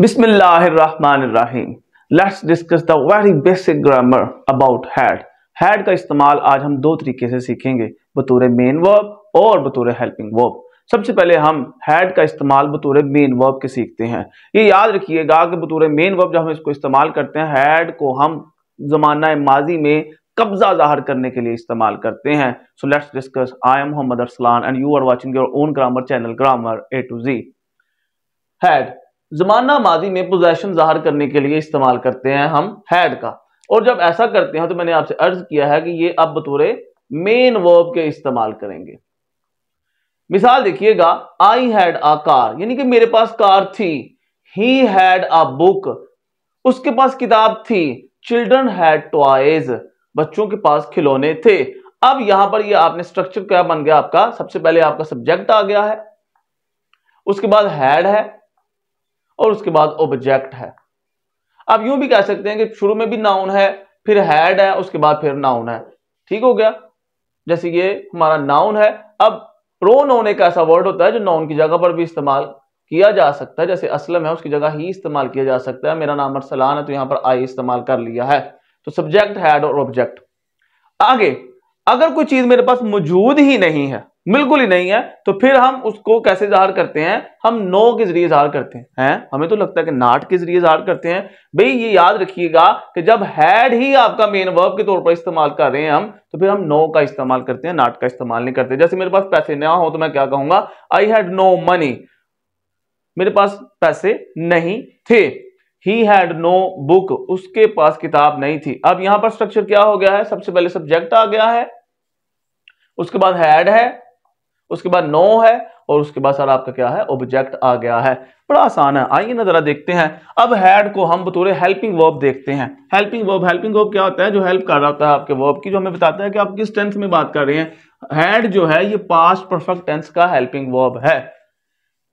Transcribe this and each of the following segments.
बिस्मिल्लाहिर्रहमानिर्रहीम let's discuss the very basic grammar about had had का इस्तेमाल आज हम दो तरीके से सीखेंगे बतौर मेन वर्ब और बतौर हेल्पिंग वर्ब सबसे पहले हम हैड का इस्तेमाल बतौर मेन वर्ब के सीखते हैं ये याद रखिएगा कि बतौर मेन वर्ब जब हम इसको इस्तेमाल करते हैं हैड को हम जमाना माजी में कब्जा जाहिर करने के लिए इस्तेमाल करते हैं so let's discuss I am Mohammad Arsalan and you are watching your own grammar channel grammar A to Z had जमाना माजी में पोजेशन जाहिर करने के लिए इस्तेमाल करते हैं हम हैड का और जब ऐसा करते हैं तो मैंने आपसे अर्ज किया है कि ये अब बतौर मेन वर्ब के इस्तेमाल करेंगे मिसाल देखिएगा आई हैड आ कार यानी कि मेरे पास कार थी ही हैड आ बुक उसके पास किताब थी चिल्ड्रन हैड टॉयज बच्चों के पास खिलौने थे अब यहां पर ये आपने स्ट्रक्चर क्या बन गया आपका सबसे पहले आपका सब्जेक्ट आ गया है उसके बाद हैड है और उसके बाद ऑब्जेक्ट है आप यूं भी कह सकते हैं कि शुरू में भी नाउन है फिर हैड है उसके बाद फिर नाउन है ठीक हो गया जैसे ये हमारा नाउन है अब प्रो नाउन एक ऐसा वर्ड होता है जो नाउन की जगह पर भी इस्तेमाल किया जा सकता है जैसे असलम है उसकी जगह ही इस्तेमाल किया जा सकता है मेरा नाम अरसलान है तो यहां पर आई इस्तेमाल कर लिया है तो सब्जेक्ट हैड और ऑब्जेक्ट आगे अगर कोई चीज मेरे पास मौजूद ही नहीं है बिल्कुल ही नहीं है तो फिर हम उसको कैसे इजहार करते हैं हम नो के जरिए इजहार करते हैं है? हमें तो लगता है कि नाट के जरिए इजहार करते हैं भाई ये याद रखिएगा कि जब हैड ही आपका मेन वर्ब के तौर पर इस्तेमाल कर रहे हैं हम तो फिर हम नो का इस्तेमाल करते हैं नाट का इस्तेमाल नहीं करते जैसे मेरे पास पैसे ना हो तो मैं क्या कहूंगा आई हैड नो मनी मेरे पास पैसे नहीं थे ही हैड नो बुक उसके पास किताब नहीं थी अब यहां पर स्ट्रक्चर क्या हो गया है सबसे पहले सब्जेक्ट आ गया है उसके बाद हैड है उसके बाद नो है और उसके बाद सारा आपका क्या है ऑब्जेक्ट आ गया है बड़ा आसान है आइए ना जरा देखते हैं अब हैड को हम बतौर हेल्पिंग वर्ब देखते हैं हेल्पिंग वर्ब हेल्पिंग वर्ब क्या होता है जो हेल्प कर रहा होता है आपके वर्ब की जो हमें बताता है कि आप किस टेंस में बात कर रहे हैं हैड जो है ये पास्ट परफेक्ट टेंस का हेल्पिंग वर्ब है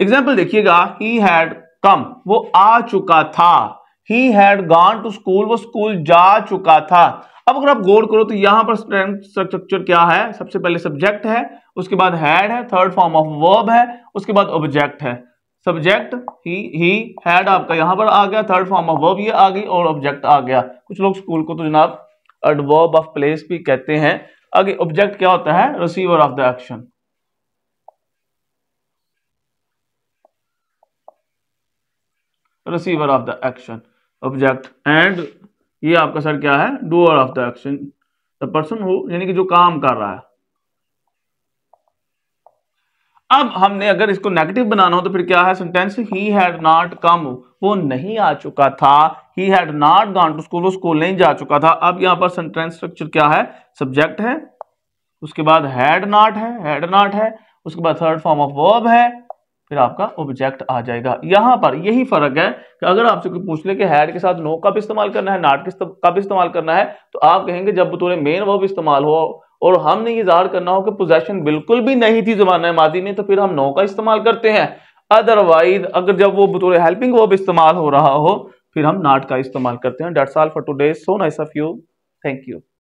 एग्जाम्पल देखिएगा ही हैड कम वो आ चुका था he had gone to school वो स्कूल जा चुका था अब अगर आप गौर करो तो यहां पर स्ट्रक्चर क्या है सबसे पहले सब्जेक्ट है उसके बाद हैड है थर्ड फॉर्म ऑफ वर्ब है उसके बाद ऑब्जेक्ट है सब्जेक्ट ही ही हैड आपका यहां पर आ गया थर्ड फॉर्म ऑफ वर्ब ये आ गई और ऑब्जेक्ट आ गया कुछ लोग स्कूल को तो जनाब एडवर्ब ऑफ प्लेस भी कहते हैं आगे ऑब्जेक्ट क्या होता है receiver of the action receiver of the action object and ये आपका सर क्या है doer of the action the person हो यानी कि जो काम कर रहा है अब हमने अगर इसको नेगेटिव बनाना हो तो फिर क्या है sentence he had not come वो नहीं आ चुका था he had not gone to school वो स्कूल नहीं जा चुका था अब यहाँ पर सेंटेंस स्ट्रक्चर क्या है सब्जेक्ट है उसके बाद हैड नॉट है हैड नॉट है उसके बाद थर्ड फॉर्म ऑफ वर्ब है फिर आपका ऑब्जेक्ट आ जाएगा यहां पर यही फर्क है कि अगर आपसे कोई पूछ ले कि हैड के साथ नो कब इस्तेमाल करना है नाट कब इस्तेमाल करना है तो आप कहेंगे जब बतौर मेन वर्ब इस्तेमाल हो और हमने ये इजहार करना हो कि पोजेशन बिल्कुल भी नहीं थी जमाना मादी में तो फिर हम नो का इस्तेमाल करते हैं अदरवाइज अगर जब वो बतौर हेल्पिंग वर्ब इस्तेमाल हो रहा हो फिर हम नाट का इस्तेमाल करते हैं that's all for today so nice of you thank you